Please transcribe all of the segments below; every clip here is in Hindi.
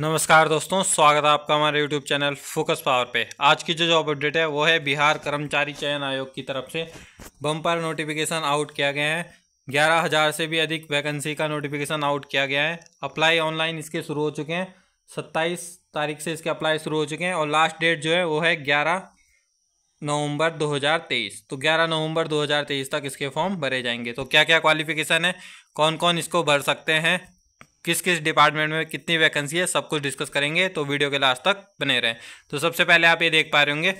नमस्कार दोस्तों स्वागत है आपका हमारे यूट्यूब चैनल फोकस पावर पे आज की जो जॉब अपडेट है वो है बिहार कर्मचारी चयन आयोग की तरफ से बम्पर नोटिफिकेशन आउट किया गया है ग्यारह हज़ार से भी अधिक वैकेंसी का नोटिफिकेशन आउट किया गया है अप्लाई ऑनलाइन इसके शुरू हो चुके हैं सत्ताईस तारीख से इसके अप्लाई शुरू हो चुके हैं और लास्ट डेट जो है वो है ग्यारह नवंबर 2023 तो 11 नवंबर 2023 तक इसके फॉर्म भरे जाएंगे तो क्या क्या क्वालिफिकेशन है कौन कौन इसको भर सकते हैं किस किस डिपार्टमेंट में कितनी वैकेंसी है सब कुछ डिस्कस करेंगे तो वीडियो के लास्ट तक बने रहें तो सबसे पहले आप ये देख पा रहे होंगे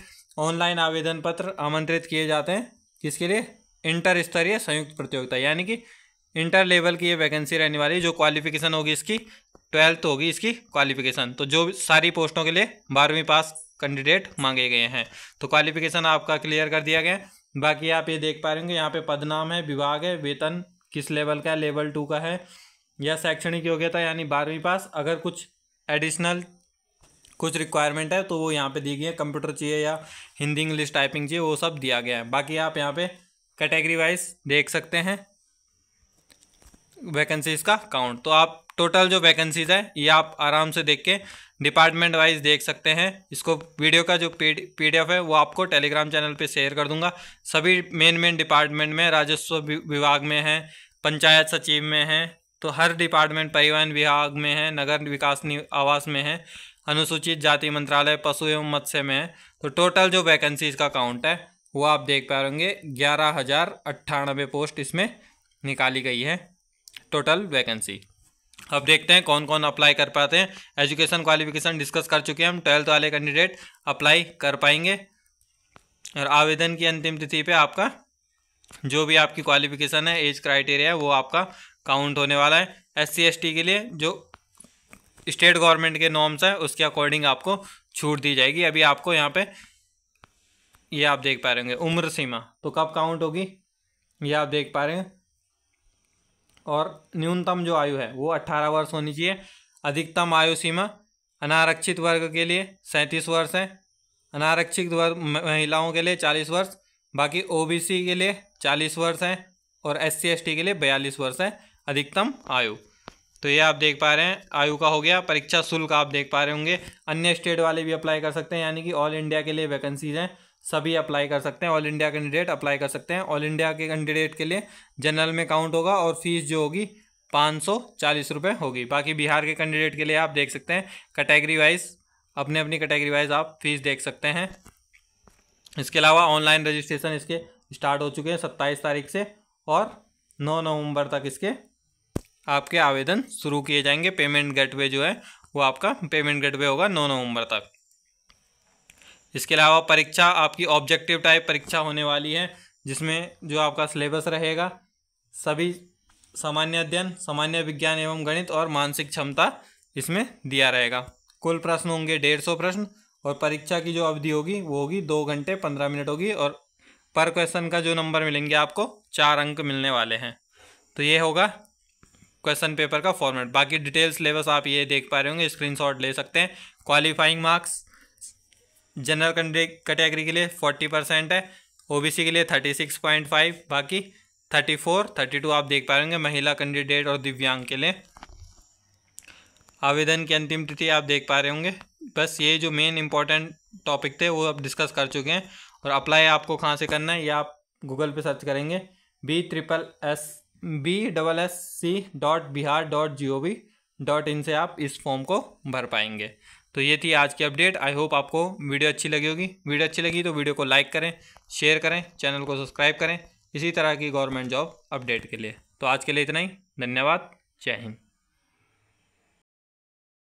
ऑनलाइन आवेदन पत्र आमंत्रित किए जाते हैं किसके लिए इंटर स्तरीय संयुक्त प्रतियोगिता यानी कि इंटर लेवल की ये वैकेंसी रहने वाली जो क्वालिफिकेशन होगी इसकी ट्वेल्थ होगी इसकी क्वालिफिकेशन तो जो सारी पोस्टों के लिए बारहवीं पास कैंडिडेट मांगे गए हैं तो क्वालिफिकेशन आपका क्लियर कर दिया गया बाकी आप ये देख पा रहे होंगे यहाँ पे पद नाम है विभाग है वेतन किस लेवल का है लेवल टू का है या शैक्षणिक योग्यता यानी बारहवीं पास अगर कुछ एडिशनल कुछ रिक्वायरमेंट है तो वो यहाँ पे दी गई है कंप्यूटर चाहिए या हिंदी इंग्लिश टाइपिंग चाहिए वो सब दिया गया है बाकी आप यहाँ पे कैटेगरी वाइज देख सकते हैं वैकेंसीज़ का काउंट तो आप टोटल जो वैकेंसीज है ये आप आराम से देख के डिपार्टमेंट वाइज देख सकते हैं इसको वीडियो का जो पी डी है वो आपको टेलीग्राम चैनल पर शेयर कर दूंगा सभी मेन मेन डिपार्टमेंट में राजस्व विभाग में हैं पंचायत सचिव में हैं तो हर डिपार्टमेंट परिवहन विभाग में है नगर विकास आवास में है अनुसूचित जाति मंत्रालय पशु एवं मत्स्य में है तो टोटल जो वैकेंसीज का काउंट है वो आप देख पा रहे ग्यारह हज़ार अट्ठानबे पोस्ट इसमें निकाली गई है टोटल वैकेंसी अब देखते हैं कौन कौन अप्लाई कर पाते हैं एजुकेशन क्वालिफिकेशन डिस्कस कर चुके हैं हम ट्वेल्थ वाले कैंडिडेट अप्लाई कर पाएंगे और आवेदन की अंतिम तिथि पे आपका जो भी आपकी क्वालिफिकेशन है एज क्राइटेरिया है वो आपका काउंट होने वाला है एस सी के लिए जो स्टेट गवर्नमेंट के नॉर्म्स हैं उसके अकॉर्डिंग आपको छूट दी जाएगी अभी आपको यहाँ पे ये आप देख पा रहे होंगे उम्र सीमा तो कब काउंट होगी ये आप देख पा रहे हैं और न्यूनतम जो आयु है वो अट्ठारह वर्ष होनी चाहिए अधिकतम आयु सीमा अनारक्षित वर्ग के लिए सैंतीस वर्ष है अनारक्षित वर्ग महिलाओं के लिए चालीस वर्ष बाकी ओबीसी के लिए चालीस वर्ष है और एस सी के लिए बयालीस वर्ष है अधिकतम आयु तो ये आप देख पा रहे हैं आयु का हो गया परीक्षा शुल्क आप देख पा रहे होंगे अन्य स्टेट वाले भी अप्लाई कर सकते हैं यानी कि ऑल इंडिया के लिए वैकेंसीज हैं सभी अप्लाई कर सकते हैं ऑल इंडिया कैंडिडेट अप्लाई कर सकते हैं ऑल इंडिया के कैंडिडेट के लिए जनरल में काउंट होगा और फीस जो होगी पाँच सौ चालीस रुपये होगी बाकी बिहार के कैंडिडेट के लिए आप देख सकते हैं कैटेगरी वाइज अपने अपनी कैटेगरी वाइज आप फीस देख सकते हैं इसके अलावा ऑनलाइन रजिस्ट्रेशन इसके स्टार्ट हो चुके हैं सत्ताईस तारीख से और नौ नवंबर तक इसके आपके आवेदन शुरू किए जाएंगे पेमेंट गेटवे जो है वो आपका पेमेंट गेटवे होगा नौ नवंबर तक इसके अलावा परीक्षा आपकी ऑब्जेक्टिव टाइप परीक्षा होने वाली है जिसमें जो आपका सिलेबस रहेगा सभी सामान्य अध्ययन सामान्य विज्ञान एवं गणित और मानसिक क्षमता इसमें दिया रहेगा कुल प्रश्न होंगे डेढ़ सौ प्रश्न और परीक्षा की जो अवधि होगी वो होगी दो घंटे पंद्रह मिनट होगी और पर क्वेश्चन का जो नंबर मिलेंगे आपको चार अंक मिलने वाले हैं तो ये होगा क्वेश्चन पेपर का फॉर्मेट बाकी डिटेल सिलेबस आप ये देख पा रहे होंगे स्क्रीनशॉट ले सकते हैं क्वालिफाइंग मार्क्स जनरल कैटेगरी के लिए फोर्टी परसेंट है ओबीसी के लिए थर्टी सिक्स पॉइंट फाइव बाकी थर्टी फोर थर्टी टू आप देख पा रहे होंगे महिला कैंडिडेट और दिव्यांग के लिए आवेदन की अंतिम तिथि आप देख पा रहे होंगे बस ये जो मेन इंपॉर्टेंट टॉपिक थे वो आप डिस्कस कर चुके हैं और अप्लाई आपको कहाँ से करना है ये आप गूगल पे सर्च करेंगे B triple S B double S C dot Bihar dot G O V dot in से आप इस फॉर्म को भर पाएंगे तो ये थी आज की अपडेट आई होप आपको वीडियो अच्छी लगी होगी वीडियो अच्छी लगी तो वीडियो को लाइक करें शेयर करें चैनल को सब्सक्राइब करें इसी तरह की गवर्नमेंट जॉब अपडेट के लिए तो आज के लिए इतना ही धन्यवाद जय हिंद